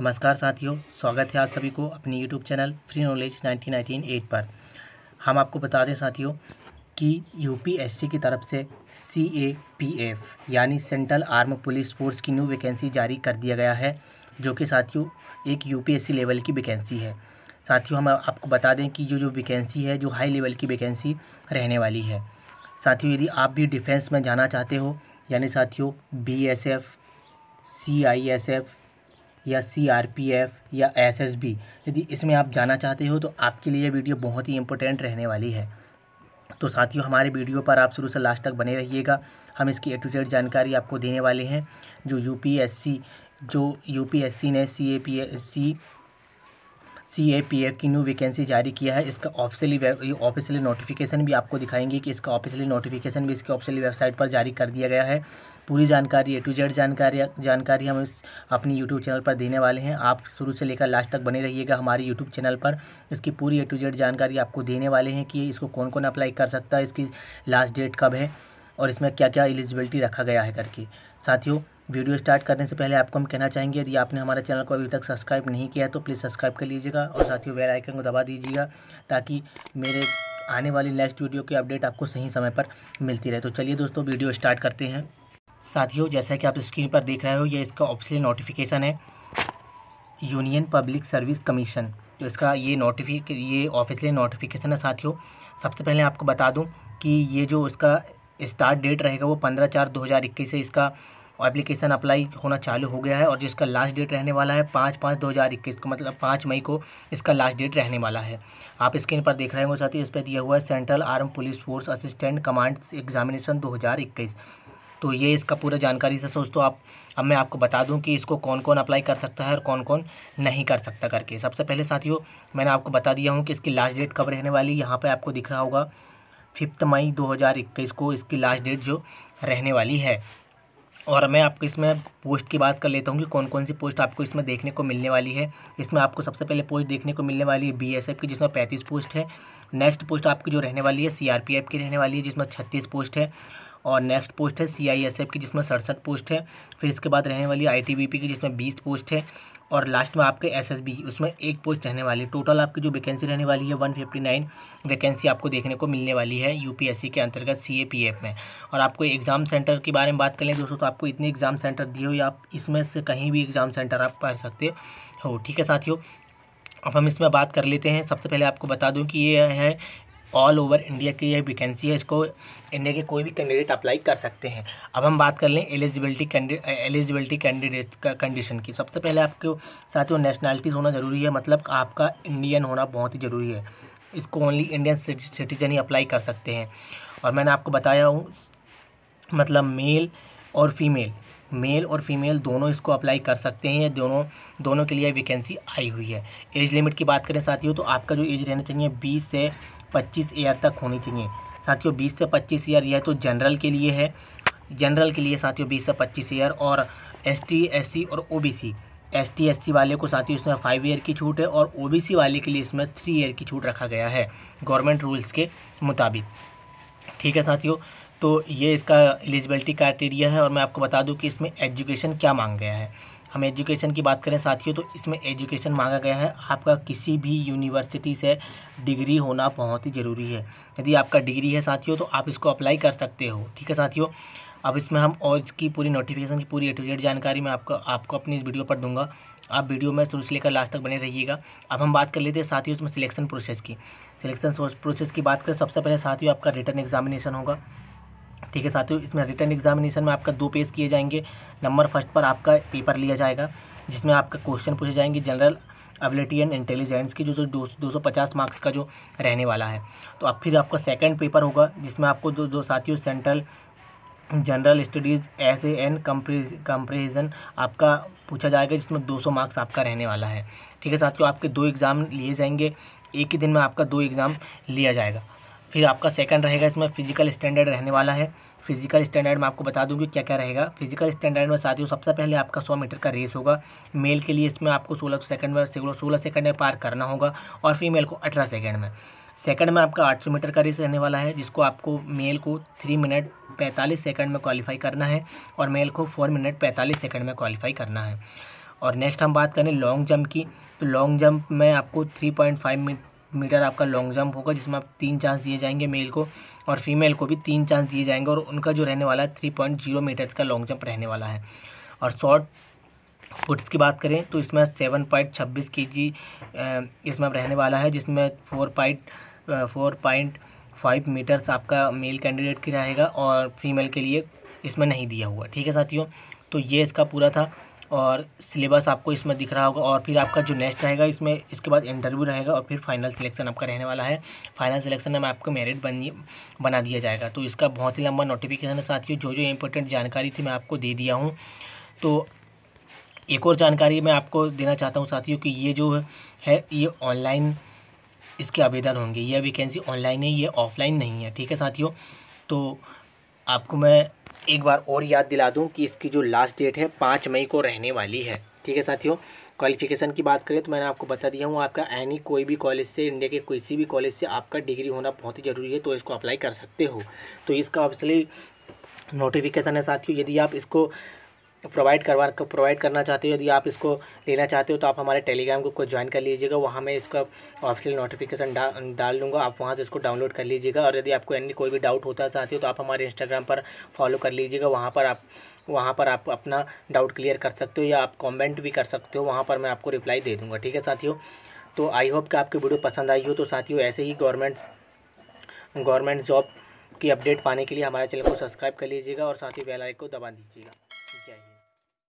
नमस्कार साथियों स्वागत है आप सभी को अपनी YouTube channel free knowledge nineteen nineteen eight पर हम आपको बता दें साथियों कि यूपीएससी की तरफ से सी ए पी एफ यानी सेंट्रल आर्म पुलिस फोर्स की न्यू वैकेंसी जारी कर दिया गया है जो कि साथियों एक यूपीएससी लेवल की वैकेंसी है साथियों हम आपको बता दें कि जो जो वैकेंसी है जो हाई लेवल की वैकेंसी रहने वाली है साथियों यदि आप भी डिफेंस में जाना चाहते हो यानी साथियों B S F C I S F या सीआरपीएफ या एसएसबी यदि इसमें आप जाना चाहते हो तो आपके लिए ये वीडियो बहुत ही इंपॉर्टेंट रहने वाली है तो साथियों हमारे वीडियो पर आप शुरू से लास्ट तक बने रहिएगा हम इसकी ए टू जेड जानकारी आपको देने वाले हैं जो यूपीएससी जो यूपीएससी ने C A P C C A P F की न्यू वैकेंसी जारी किया है इसका ऑफिशियली ऑफिशियली नोटिफिकेशन भी आपको दिखाएंगे कि इसका ऑफिशियली नोटिफिकेशन भी इसकी ऑफिशियली वेबसाइट पर जारी कर दिया गया है पूरी जानकारी ए टू जेड जानकारी जानकारी हम इस अपनी यूट्यूब चैनल पर देने वाले हैं आप शुरू से लेकर लास्ट तक बने रहिएगा हमारे यूट्यूब चैनल पर इसकी पूरी ए टू जेड जानकारी आपको देने वाले हैं कि इसको कौन कौन अप्लाई कर सकता है इसकी लास्ट डेट कब है और इसमें क्या क्या एलिजिबिलिटी रखा गया है करके साथियों वीडियो स्टार्ट करने से पहले आपको हम कहना चाहेंगे यदि आपने हमारे चैनल को अभी तक सब्सक्राइब नहीं किया तो प्लीज़ सब्सक्राइब कर लीजिएगा और साथ ही बेल आइकन को दबा दीजिएगा ताकि मेरे आने वाली नेक्स्ट वीडियो की अपडेट आपको सही समय पर मिलती रहे तो चलिए दोस्तों वीडियो स्टार्ट करते हैं साथियों जैसा कि आप स्क्रीन पर देख रहे हो ये इसका ऑफिशियल नोटिफिकेशन है यूनियन पब्लिक सर्विस कमीशन तो इसका ये नोटिफिक ये ऑफिशियल नोटिफिकेशन है साथियों सबसे पहले आपको बता दूं कि ये जो इसका स्टार्ट डेट रहेगा वो पंद्रह चार दो हज़ार इक्कीस से इसका और एप्लीकेशन अप्लाई होना चालू हो गया है और जिसका लास्ट डेट रहने वाला है पाँच पाँच दो हज़ार इक्कीस को मतलब पाँच मई को इसका लास्ट डेट रहने वाला है आप स्क्रीन पर देख रहे होंगे साथ ही इस पर दिया हुआ है central arm police force assistant command examination दो हज़ार इक्कीस तो ये इसका पूरा जानकारी से सोच तो आप अब मैं आपको बता दूं कि इसको कौन कौन अप्लाई कर सकता है और कौन कौन नहीं कर सकता करके सबसे पहले साथियों मैंने आपको बता दिया हूं कि इसकी लास्ट डेट कब रहने वाली यहाँ पे आपको दिख रहा होगा फिफ्थ मई 2021 को इसकी लास्ट डेट जो रहने वाली है और मैं आपको इसमें पोस्ट की बात कर लेता हूँ कि कौन कौन सी पोस्ट आपको इसमें देखने को मिलने वाली है इसमें आपको सबसे पहले पोस्ट देखने को मिलने वाली है बीएसएफ की जिसमें पैंतीस पोस्ट है नेक्स्ट पोस्ट आपकी जो रहने वाली है सीआरपीएफ की रहने वाली है जिसमें छत्तीस पोस्ट है और नेक्स्ट पोस्ट है सी की जिसमें सड़सठ पोस्ट है फिर इसके बाद रहने वाली आईटीबीपी की जिसमें बीस पोस्ट है और लास्ट में आपके एस उसमें एक पोस्ट रहने वाली है टोटल आपकी जो वैकेंसी रहने वाली है वन फिफ्टी नाइन वैकेंसी आपको देखने को मिलने वाली है यूपीएससी के अंतर्गत सी में और आपको एग्ज़ाम सेंटर के बारे में बात करें दोस्तों तो आपको इतने एग्ज़ाम सेंटर दिए हो या आप इसमें से कहीं भी एग्ज़ाम सेंटर आप पढ़ सकते हो ठीक है साथियों अब हम इसमें बात कर लेते हैं सबसे पहले आपको बता दूं कि ये है ऑल ओवर इंडिया की यह वैकेंसी है इसको इंडिया के कोई भी कैंडिडेट अप्लाई कर सकते हैं अब हम बात कर लें एलिजिबिलिटी एलिजिबिलिटी कैंडिडेट कंडीशन की सबसे पहले आपके साथियों नेशनलिटीज़ होना ज़रूरी है मतलब आपका इंडियन होना बहुत ही ज़रूरी है इसको ओनली इंडियन सिटीजन ही अप्लाई कर सकते हैं और मैंने आपको बताया हूँ मतलब मेल और फीमेल मेल और फीमेल दोनों इसको अप्लाई कर सकते हैं या दोनों दोनों के लिए वैकेंसी आई हुई है एज लिमिट की बात करें साथियों तो आपका जो एज रहना चाहिए बीस से पच्चीस ईयर तक होनी चाहिए साथियों बीस से पच्चीस ईयर यह तो जनरल के लिए है जनरल के लिए साथियों बीस से पच्चीस ईयर और एस टी एस सी और O B C S T S C वाले को साथ ही उसमें फाइव ईयर की छूट है और ओ बी सी वाले के लिए इसमें थ्री ईयर की छूट रखा गया है गवर्नमेंट रूल्स के मुताबिक ठीक है साथियों तो ये इसका एलिजिबिलिटी क्राइटेरिया है और मैं आपको बता दूं कि इसमें एजुकेशन क्या मांग गया है हम एजुकेशन की बात करें साथियों तो इसमें एजुकेशन मांगा गया है आपका किसी भी यूनिवर्सिटी से डिग्री होना बहुत ही ज़रूरी है यदि आपका डिग्री है साथियों तो आप इसको अप्लाई कर सकते हो ठीक है साथियों अब इसमें हम और इसकी पूरी नोटिफिकेशन की पूरी ए जानकारी मैं आपको आपको अपनी इस वीडियो पर दूंगा आप वीडियो में शुरू से लेकर लास्ट तक बने रहिएगा अब हम बात कर लेते हैं साथियों उसमें सिलेक्शन प्रोसेस की सिलेक्शन प्रोसेस की बात करें सबसे पहले साथियों आपका रिटर्न एग्जामिनेशन होगा ठीक है साथियों इसमें रिटर्न एग्जामिनेशन में आपका दो पेज किए जाएंगे नंबर फर्स्ट पर आपका पेपर लिया जाएगा जिसमें आपका क्वेश्चन पूछे जाएंगे जनरल एबिलिटी एंड इंटेलिजेंस की जो जो दो सौ पचास मार्क्स का जो रहने वाला है तो अब फिर आपका सेकेंड पेपर होगा जिसमें आपको जो दो साथियों central general studies essay and comprehension आपका पूछा जाएगा जिसमें 200 मार्क्स आपका रहने वाला है ठीक है साथियों आपके दो एग्ज़ाम लिए जाएंगे एक ही दिन में आपका दो एग्ज़ाम लिया जाएगा फिर आपका सेकंड रहेगा इसमें फिजिकल स्टैंडर्ड रहने वाला है फिजिकल स्टैंडर्ड में आपको बता दूंगी क्या क्या रहेगा फिजिकल स्टैंडर्ड में साथियों सबसे पहले आपका सौ मीटर का रेस होगा मेल के लिए इसमें आपको सोलह सेकंड में सोलह सोलह सेकंड में पार करना होगा और फीमेल को अठारह सेकंड में सेकंड में आपका 800 मीटर का रेस रहने वाला है जिसको आपको मेल को थ्री मिनट पैंतालीस सेकंड में क्वालिफाई करना है और मेल को फोर मिनट पैंतालीस सेकंड में क्वालिफाई करना है और नेक्स्ट हम बात करें लॉन्ग जंप की तो लॉन्ग जंप में आपको थ्री पॉइंट फाइव मीटर आपका लॉन्ग जंप होगा जिसमें आप तीन चांस दिए जाएंगे मेल को और फीमेल को भी तीन चांस दिए जाएंगे और उनका जो रहने वाला है थ्री पॉइंट जीरो मीटर्स का लॉन्ग जंप रहने वाला है और शॉर्ट फुट्स की बात करें तो इसमें सेवन पॉइंट छब्बीस के जी इसमें रहने वाला है जिसमें four point four point five metres आपका मेल कैंडिडेट की रहेगा और फीमेल के लिए इसमें नहीं दिया हुआ ठीक है साथियों तो ये इसका पूरा था और सिलेबस आपको इसमें दिख रहा होगा और फिर आपका जो नेक्स्ट रहेगा इसमें इसके बाद इंटरव्यू रहेगा और फिर फाइनल सिलेक्शन आपका रहने वाला है फाइनल सिलेक्शन में आपको मेरिट बन बना दिया जाएगा तो इसका बहुत ही लंबा नोटिफिकेशन है साथियों जो जो इंपॉर्टेंट जानकारी थी मैं आपको दे दिया हूँ तो एक और जानकारी मैं आपको देना चाहता हूँ साथियों कि ये जो है ये ऑनलाइन इसके आवेदन होंगे यह वैकेंसी ऑनलाइन है ये ऑफलाइन नहीं है ठीक है साथियों तो आपको मैं एक बार और याद दिला दूँ कि इसकी जो लास्ट डेट है पाँच मई को रहने वाली है ठीक है साथियों क्वालिफिकेशन की बात करें तो मैंने आपको बता दिया हूँ आपका एनी कोई भी कॉलेज से इंडिया के किसी भी कॉलेज से आपका डिग्री होना बहुत ही ज़रूरी है तो इसको अप्लाई कर सकते हो तो इसका ऑब्वियसली नोटिफिकेशन है साथियों यदि आप इसको प्रोवाइड करवा प्रोवाइड करना चाहते हो यदि आप इसको लेना चाहते हो तो आप हमारे टेलीग्राम ग्रुप को ज्वाइन कर लीजिएगा वहाँ मैं इसका ऑफिशियल नोटिफिकेशन डा, डाल दूँगा आप वहाँ से इसको डाउनलोड कर लीजिएगा और यदि आपको एनी कोई भी डाउट होता चाहते हो तो आप हमारे इंस्टाग्राम पर फॉलो कर लीजिएगा वहाँ पर आप वहाँ पर आप अपना डाउट क्लियर कर सकते हो या आप कॉमेंट भी कर सकते हो वहाँ पर मैं आपको रिप्लाई दे दूँगा ठीक है साथियों तो आई होप कि आपकी वीडियो पसंद आई हो तो साथियों ऐसे ही गवर्नमेंट गवर्नमेंट जॉब की अपडेट पाने के लिए हमारे चैनल को सब्सक्राइब कर लीजिएगा और साथ ही बेल आइकन को दबा दीजिएगा